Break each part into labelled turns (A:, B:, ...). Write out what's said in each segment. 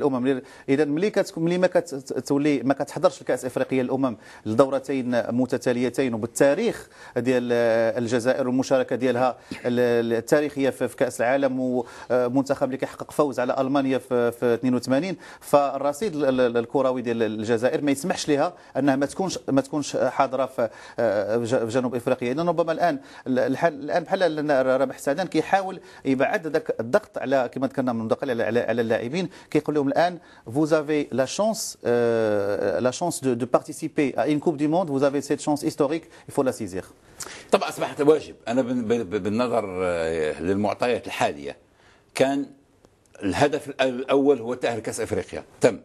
A: الامم اذا ملي كتكون ملي ما كتولي ما كتحضرش الكاس افريقيا الامم لدورتين متتاليتين وبالتاريخ ديال الجزائر والمشاركه ديالها التاريخيه في كاس العالم ومنتخب اللي كيحقق فوز على المانيا في 82 فالرصيد الكروي ديال الجزائر ما يسمحش لها انها ما تكونش ما تكونش حاضره في جنوب افريقيا اذا ربما الان الان بحال رابح سعدان كيحاول يبعد ذاك الضغط على كما ذكرنا من قبل على اللاعبين كيقول لهم vous avez la chance, euh, euh, la chance de, de, participer à une Coupe du Monde, vous avez cette chance historique, il faut la saisir.
B: طبعا اصبحت واجب انا بالنظر آه، للمعطيات الحاليه كان الهدف الاول هو تاهل كاس افريقيا تم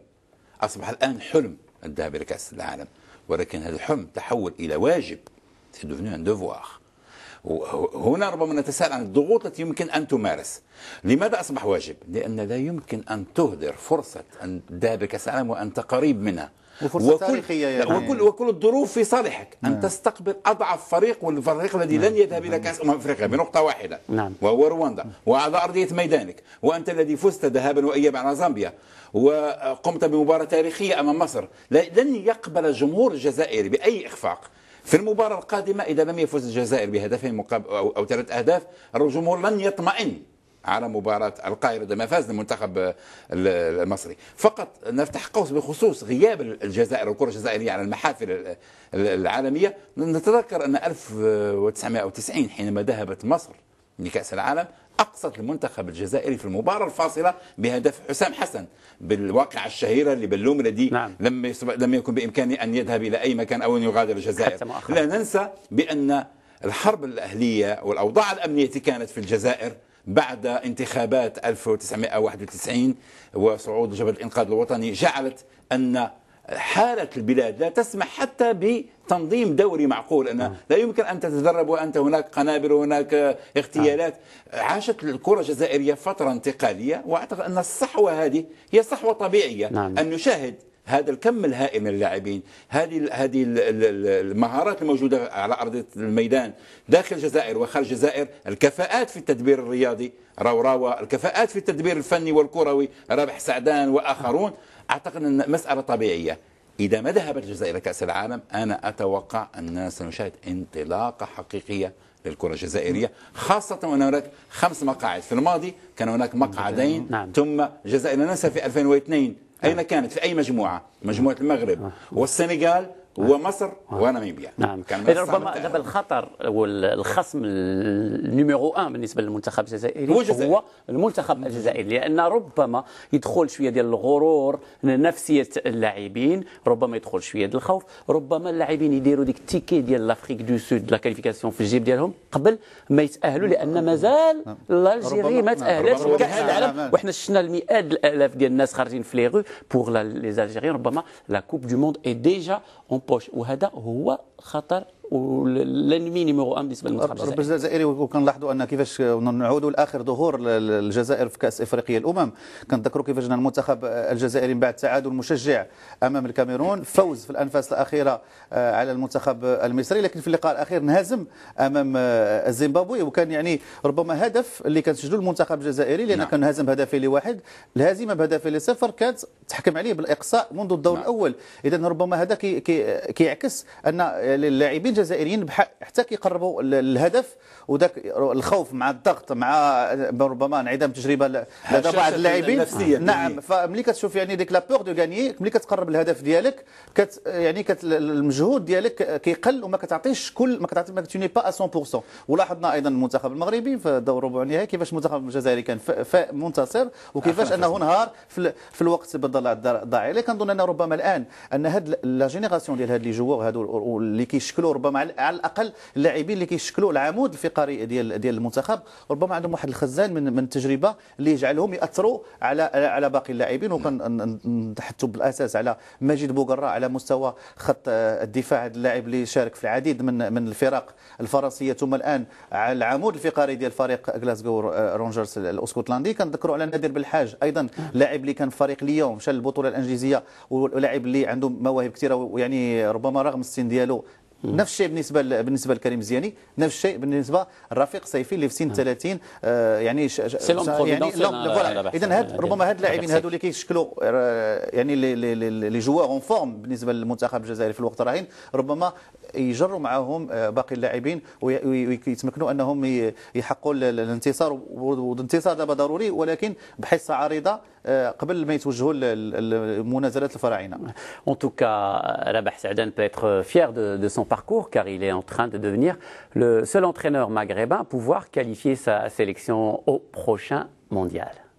B: اصبح الان حلم الذهاب الى كاس العالم ولكن هذا الحلم تحول الى واجب سي دوفني ان دوفوار هنا ربما نتساءل عن الضغوط التي يمكن أن تمارس لماذا أصبح واجب؟ لأن لا يمكن أن تهدر فرصة أن دابك سلام وأنت قريب منها وفرصة وكل تاريخية يعني. وكل, وكل الظروف في صالحك أن نعم. تستقبل أضعف فريق والفريق الذي نعم. لن يذهب إلى كأس أمم أفريقيا بنقطة واحدة نعم. وهو رواندا وعلى أرضية ميدانك وأنت الذي فزت ذهابا وإيابا على زامبيا وقمت بمباراة تاريخية أمام مصر لن يقبل الجمهور الجزائري بأي إخفاق في المباراة القادمة إذا لم يفز الجزائر بهدفين مقابل أو, أو ثلاث أهداف الجمهور لن يطمئن على مباراة القاهرة ما فاز المنتخب المصري فقط نفتح قوس بخصوص غياب الجزائر والكرة الجزائرية على المحافل العالمية نتذكر أن 1990 حينما ذهبت مصر لكأس العالم أقصت المنتخب الجزائري في المباراة الفاصلة بهدف حسام حسن بالواقعة الشهيرة اللي باللومرة دي نعم. لم, لم يكن بإمكانه أن يذهب إلى أي مكان أو أن يغادر الجزائر لا ننسى بأن الحرب الأهلية والأوضاع الأمنية كانت في الجزائر بعد انتخابات 1991 وصعود جبل الإنقاذ الوطني جعلت أن حالة البلاد لا تسمح حتى بتنظيم دوري معقول أنا نعم. لا يمكن أن تتدرب وأنت هناك قنابل وهناك اغتيالات نعم. عاشت الكرة الجزائرية فترة انتقالية وأعتقد أن الصحوة هذه هي صحوة طبيعية نعم. أن نشاهد هذا الكم الهائل من اللاعبين هذه هذه المهارات الموجوده على ارض الميدان داخل الجزائر وخارج الجزائر الكفاءات في التدبير الرياضي راو الكفاءات في التدبير الفني والكروي رابح سعدان واخرون اعتقد ان مساله طبيعيه إذا ما ذهبت الجزائر كأس العالم أنا أتوقع أننا سنشاهد انطلاقة حقيقية للكرة الجزائرية خاصة وأن هناك خمس مقاعد في الماضي كان هناك مقعدين نعم. ثم الجزائر ننسى في 2002 أين كانت في أي مجموعة مجموعة المغرب آه. والسنغال هو مصر وانا ميبيا
C: نعم كان ربما
B: دابا الخطر
C: والخصم النيميرو 1 بالنسبه للمنتخب الجزائري هو, هو المنتخب الجزائري لان ربما يدخل شويه ديال الغرور نفسيه اللاعبين ربما يدخل شويه ديال الخوف ربما اللاعبين يديروا ديك التيكي ديال لافريك دو سود لا كاليفيكاسيون في الجيب ديالهم قبل ما يتاهلوا نعم. لان مازال نعم. الجيري ما نعم. تاهلتش كاس العالم وحنا شفنا المئات الالاف ديال الناس خارجين في لي غو بوغ لي ربما لا كوب دو موند اي ديجا اون بوش وهذا هو خطر والانمي نيميرو 1 بالنسبه للمنتخب الجزائري
A: الجزائري وكنلاحظوا ان كيفاش نعودوا لاخر ظهور الجزائر في كاس افريقيا الامم كنتذكروا كيفاش المنتخب الجزائري من بعد تعادل مشجع امام الكاميرون فوز في الانفاس الاخيره آه، على المنتخب المصري لكن في اللقاء الاخير انهزم امام الزيمبابوي آه، وكان يعني ربما هدف اللي كان سجله المنتخب الجزائري لان نعم. كان هزم بهدفين لواحد الهزيمه بهدفين لصفر كانت تحكم عليه بالاقصاء منذ الدور نعم. الاول اذا ربما هذا كيعكس كي كي ان اللاعبين الجزائريين بحق حتى كيقربوا الهدف وذاك الخوف مع الضغط مع ربما انعدام تجربه لدى بعض اللاعبين نعم فملي كتشوف يعني ديك لا دو غاني ملي كتقرب الهدف ديالك كت يعني كت المجهود ديالك كيقل وما كتعطيش كل ما كتعطي ما توني با 100% ولاحظنا ايضا المنتخب المغربي في الدور ربع النهائي كيفاش المنتخب الجزائري كان منتصر وكيفاش انه نهار في, في الوقت بدل ضايع لكن كنظن ان ربما الان ان هاد لا جينيراسيون ديال هاد لي جوغ هادو اللي كيشكلوا ربما على الاقل اللاعبين اللي كيشكلوا العمود الفقري ديال ديال المنتخب ربما عندهم واحد الخزان من من التجربه اللي يجعلهم ياثروا على على باقي اللاعبين وكنتحدثوا بالاساس على مجيد بوغرا على مستوى خط الدفاع هذا اللاعب اللي شارك في العديد من من الفرق الفرنسيه ثم الان على العمود الفقري ديال فريق غلاسكو رونجرز الاسكتلندي كنذكروا على نادر بالحاج ايضا لاعب اللي كان في فريق ليون مشى للبطوله الانجليزيه ولاعب اللي عنده مواهب كثيره ويعني ربما رغم السن ديالو نفس الشيء بالنسبه بالنسبه لكريم الزياني نفس الشيء بالنسبه لرفيق سيفي اللي في سن 30 آه يعني ش... يعني اذا هاد ربما هاد اللاعبين هادو اللي كيشكلوا آه، يعني لي جوار اون فورم بالنسبه للمنتخب الجزائري في الوقت الراهن ربما يجروا معهم باقي اللاعبين ويتمكنوا انهم يحققوا
C: الانتصار
A: والانتصار دابا ضروري ولكن بحصه عريضه قبل ما يتوجهوا
C: لمنازلات الفراعنه En tout cas, Rabah Sadan peut être fier de, de son parcours car il est en train de devenir le seul entraîneur maghrébin à pouvoir qualifier sa sélection au prochain mondial.